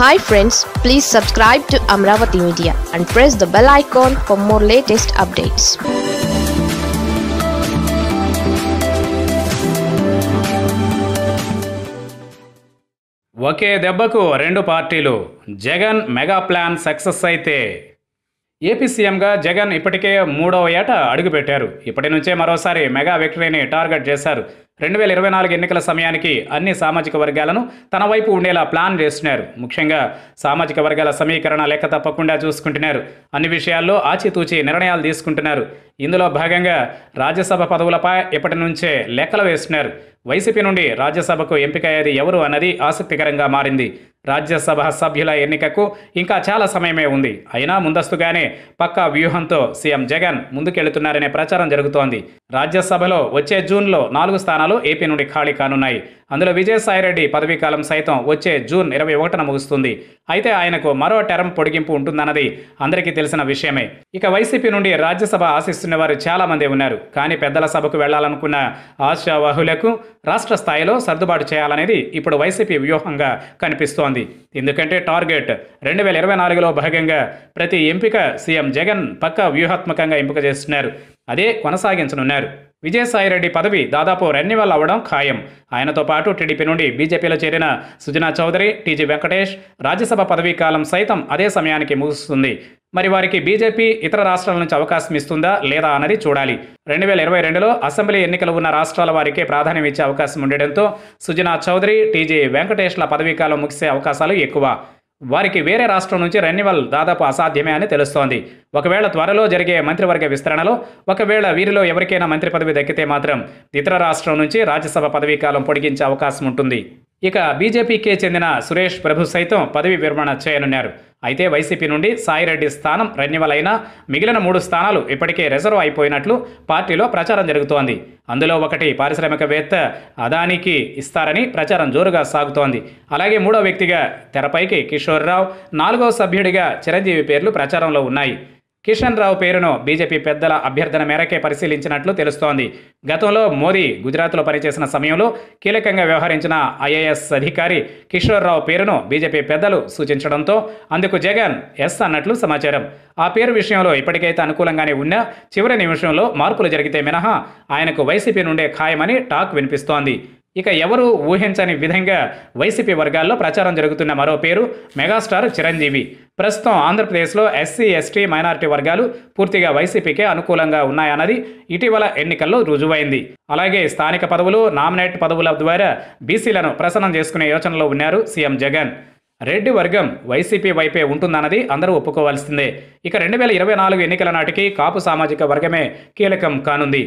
hi friends please subscribe to Amaravati media and press the bell icon for more latest updates ఒకే దెబ్బకు రెండు పార్టీలు Jagan mega plan success అయితే AP సీఎంగా జగన్ ఇప్పటికే మూడవ ఏట అడుగుపెట్టారు ఇప్పటి నుంచే మరోసారి మెగా విక్టరీని టార్గెట్ చేశారు రెండు వేల ఇరవై నాలుగు ఎన్నికల సమయానికి అన్ని సామాజిక వర్గాలను తన వైపు ఉండేలా ప్లాన్ చేస్తున్నారు ముఖ్యంగా సామాజిక వర్గాల సమీకరణ లెక్క తప్పకుండా చూసుకుంటున్నారు అన్ని విషయాల్లో ఆచితూచి నిర్ణయాలు తీసుకుంటున్నారు ఇందులో భాగంగా రాజ్యసభ పదవులపై ఇప్పటి నుంచే లెక్కలు వేస్తున్నారు వైసీపీ నుండి రాజ్యసభకు ఎంపికయ్యేది ఎవరు అన్నది ఆసక్తికరంగా మారింది రాజ్యసభ సభ్యుల ఎన్నికకు ఇంకా చాలా సమయమే ఉంది అయినా ముందస్తుగానే పక్కా వ్యూహంతో సీఎం జగన్ ముందుకెళ్తున్నారనే ప్రచారం జరుగుతోంది రాజ్యసభలో వచ్చే జూన్లో నాలుగు స్థానాలు స్థానాలు ఏపీ నుండి ఖాళీ కానున్నాయి అందులో విజయసాయిరెడ్డి పదవీకాలం సైతం వచ్చే జూన్ ఇరవై ఒకటిన ముగుస్తుంది అయితే ఆయనకు మరో టెరం పొడిగింపు ఉంటుందన్నది అందరికీ తెలిసిన విషయమే ఇక వైసీపీ నుండి రాజ్యసభ ఆశిస్తున్న వారు చాలామంది ఉన్నారు కానీ పెద్దల సభకు వెళ్లాలనుకున్న ఆశావాహులకు రాష్ట్ర స్థాయిలో సర్దుబాటు చేయాలనేది ఇప్పుడు వైసీపీ వ్యూహంగా కనిపిస్తోంది ఎందుకంటే టార్గెట్ రెండు వేల ఇరవై నాలుగులో భాగంగా ప్రతి ఎంపిక సీఎం జగన్ పక్క వ్యూహాత్మకంగా ఎంపిక చేస్తున్నారు అదే కొనసాగించనున్నారు విజయసాయిరెడ్డి పదవి దాదాపు రెన్యువల్ అవడం ఖాయం ఆయనతో పాటు టీడీపీ నుండి బీజేపీలో చేరిన సుజనా చౌదరి టీజీ వెంకటేష్ రాజ్యసభ పదవీ కాలం సైతం అదే సమయానికి ముగుస్తుంది మరి వారికి బీజేపీ ఇతర రాష్ట్రాల నుంచి అవకాశం ఇస్తుందా లేదా అన్నది చూడాలి రెండు వేల ఇరవై రెండులో అసెంబ్లీ ఎన్నికలు ఉన్న రాష్ట్రాల వారికే ప్రాధాన్యం ఇచ్చే అవకాశం ఉండడంతో సుజనా చౌదరి టీజీ వెంకటేష్ల పదవీకాలం ముగిసే అవకాశాలు ఎక్కువ వారికి వేరే రాష్ట్రం నుంచి రెన్యువల్ దాదాపు అసాధ్యమే అని తెలుస్తోంది ఒకవేళ త్వరలో జరిగే మంత్రివర్గ విస్తరణలో ఒకవేళ వీరిలో ఎవరికైనా మంత్రి పదవి దక్కితే మాత్రం ఇతర రాష్ట్రం నుంచి రాజ్యసభ పదవీకాలం పొడిగించే అవకాశం ఉంటుంది ఇక బీజేపీకే చెందిన సురేష్ ప్రభు సైతం పదవి విరమణ చేయనున్నారు అయితే వైసీపీ నుండి సాయిరెడ్డి స్థానం రెన్యువలైన మిగిలిన మూడు స్థానాలు ఇప్పటికే రిజర్వ్ అయిపోయినట్లు పార్టీలో ప్రచారం జరుగుతోంది అందులో ఒకటి పారిశ్రామికవేత్త అదానికి ఇస్తారని ప్రచారం జోరుగా సాగుతోంది అలాగే మూడో వ్యక్తిగా తెరపైకి కిషోర్ రావు నాలుగో సభ్యుడిగా చిరంజీవి పేర్లు ప్రచారంలో ఉన్నాయి కిషన్ రావు పేరును బీజేపీ పెద్దల అభ్యర్థన మేరకే పరిశీలించినట్లు తెలుస్తోంది గతంలో మోదీ గుజరాత్లో పనిచేసిన సమయంలో కీలకంగా వ్యవహరించిన ఐఏఎస్ అధికారి కిషోర్ రావు పేరును బీజేపీ పెద్దలు సూచించడంతో అందుకు జగన్ ఎస్ అన్నట్లు సమాచారం ఆ పేరు విషయంలో ఇప్పటికైతే అనుకూలంగానే ఉన్నా చివరి నిమిషంలో మార్పులు జరిగితే మినహా ఆయనకు వైసీపీ నుండే ఖాయమని టాక్ వినిపిస్తోంది ఇక ఎవరు ఊహించని విధంగా వైసీపీ వర్గాల్లో ప్రచారం జరుగుతున్న మరో పేరు మెగాస్టార్ చిరంజీవి ప్రస్తుతం ఆంధ్రప్రదేశ్లో ఎస్సీ ఎస్టీ మైనారిటీ వర్గాలు పూర్తిగా వైసీపీకే అనుకూలంగా ఉన్నాయన్నది ఇటీవల ఎన్నికల్లో రుజువైంది అలాగే స్థానిక పదవులు నామినేట్ పదవుల ద్వారా బీసీలను ప్రసన్నం చేసుకునే యోచనలో ఉన్నారు సీఎం జగన్ రెడ్డి వర్గం వైసీపీ వైపే ఉంటుందన్నది అందరూ ఒప్పుకోవాల్సిందే ఇక రెండు వేల ఇరవై నాలుగు ఎన్నికల నాటికి కాపు సామాజిక వర్గమే కీలకం కానుంది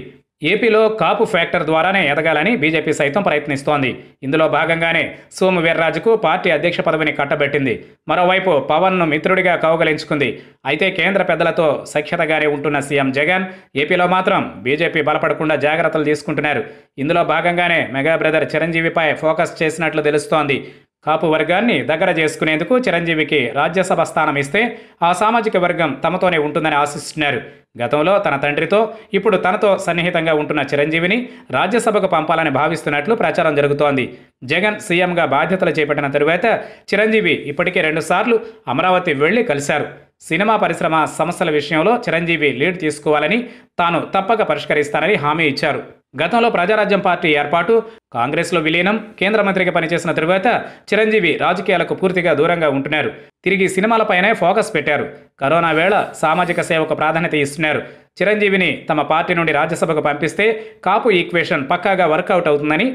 ఏపీలో కాపు ఫ్యాక్టర్ ద్వారానే ఎదగాలని బీజేపీ సైతం ప్రయత్నిస్తోంది ఇందులో భాగంగానే సోము వీర్రాజుకు పార్టీ అధ్యక్ష పదవిని కట్టబెట్టింది మరోవైపు పవన్ను మిత్రుడిగా కౌగలించుకుంది అయితే కేంద్ర పెద్దలతో సఖ్యతగానే ఉంటున్న సీఎం జగన్ ఏపీలో మాత్రం బీజేపీ బలపడకుండా జాగ్రత్తలు తీసుకుంటున్నారు ఇందులో భాగంగానే మెగా బ్రదర్ చిరంజీవిపై ఫోకస్ చేసినట్లు తెలుస్తోంది కాపు వర్గాన్ని దగ్గర చేసుకునేందుకు చిరంజీవికి రాజ్యసభ స్థానం ఇస్తే ఆ సామాజిక వర్గం తమతోనే ఉంటుందని ఆశిస్తున్నారు గతంలో తన తండ్రితో ఇప్పుడు తనతో సన్నిహితంగా ఉంటున్న చిరంజీవిని రాజ్యసభకు పంపాలని భావిస్తున్నట్లు ప్రచారం జరుగుతోంది జగన్ సీఎంగా బాధ్యతలు చేపట్టిన తరువాత చిరంజీవి ఇప్పటికే రెండుసార్లు అమరావతి వెళ్లి కలిశారు సినిమా పరిశ్రమ సమస్యల విషయంలో చిరంజీవి లీడ్ తీసుకోవాలని తాను తప్పక పరిష్కరిస్తానని హామీ ఇచ్చారు గతంలో ప్రజారాజ్యం పార్టీ ఏర్పాటు కాంగ్రెస్లో విలీనం కేంద్ర మంత్రిగా పనిచేసిన తరువాత చిరంజీవి రాజకీయాలకు పూర్తిగా దూరంగా ఉంటున్నారు తిరిగి సినిమాలపైనే ఫోకస్ పెట్టారు కరోనా వేళ సామాజిక సేవకు ప్రాధాన్యత ఇస్తున్నారు చిరంజీవిని తమ పార్టీ నుండి రాజ్యసభకు పంపిస్తే కాపు ఈక్వేషన్ పక్కాగా వర్కౌట్ అవుతుందని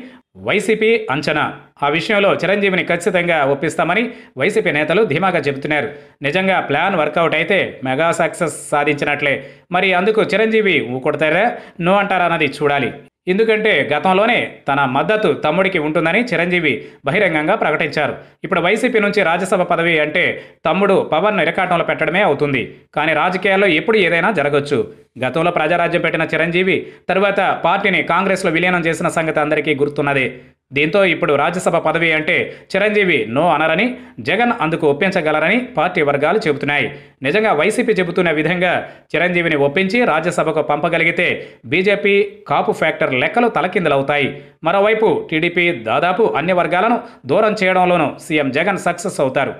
వైసీపీ అంచనా ఆ విషయంలో చిరంజీవిని ఖచ్చితంగా ఒప్పిస్తామని వైసీపీ నేతలు ధీమాగా చెబుతున్నారు నిజంగా ప్లాన్ వర్కౌట్ అయితే మెగా సక్సెస్ సాధించినట్లే మరి అందుకు చిరంజీవి ఊకొడతారా నో అంటారా అన్నది చూడాలి ఎందుకంటే గతంలోనే తన మద్దతు తమ్ముడికి ఉంటుందని చిరంజీవి బహిరంగంగా ప్రకటించారు ఇప్పుడు వైసీపీ నుంచి రాజ్యసభ పదవి అంటే తమ్ముడు పవన్ను ఇరకాటంలో పెట్టడమే అవుతుంది కానీ రాజకీయాల్లో ఎప్పుడు ఏదైనా జరగచ్చు గతంలో ప్రజారాజ్యం పెట్టిన చిరంజీవి తరువాత పార్టీని కాంగ్రెస్లో విలీనం చేసిన సంగతి అందరికీ గుర్తున్నదే దీంతో ఇప్పుడు రాజ్యసభ పదవి అంటే చిరంజీవి నో అనరని జగన్ అందుకు ఒప్పించగలరని పార్టీ వర్గాలు చెబుతున్నాయి నిజంగా వైసీపీ చెబుతున్న విధంగా చిరంజీవిని ఒప్పించి రాజ్యసభకు పంపగలిగితే బీజేపీ కాపు ఫ్యాక్టర్ లెక్కలు తలకిందులవుతాయి మరోవైపు టీడీపీ దాదాపు అన్ని వర్గాలను దూరం చేయడంలోనూ సీఎం జగన్ సక్సెస్ అవుతారు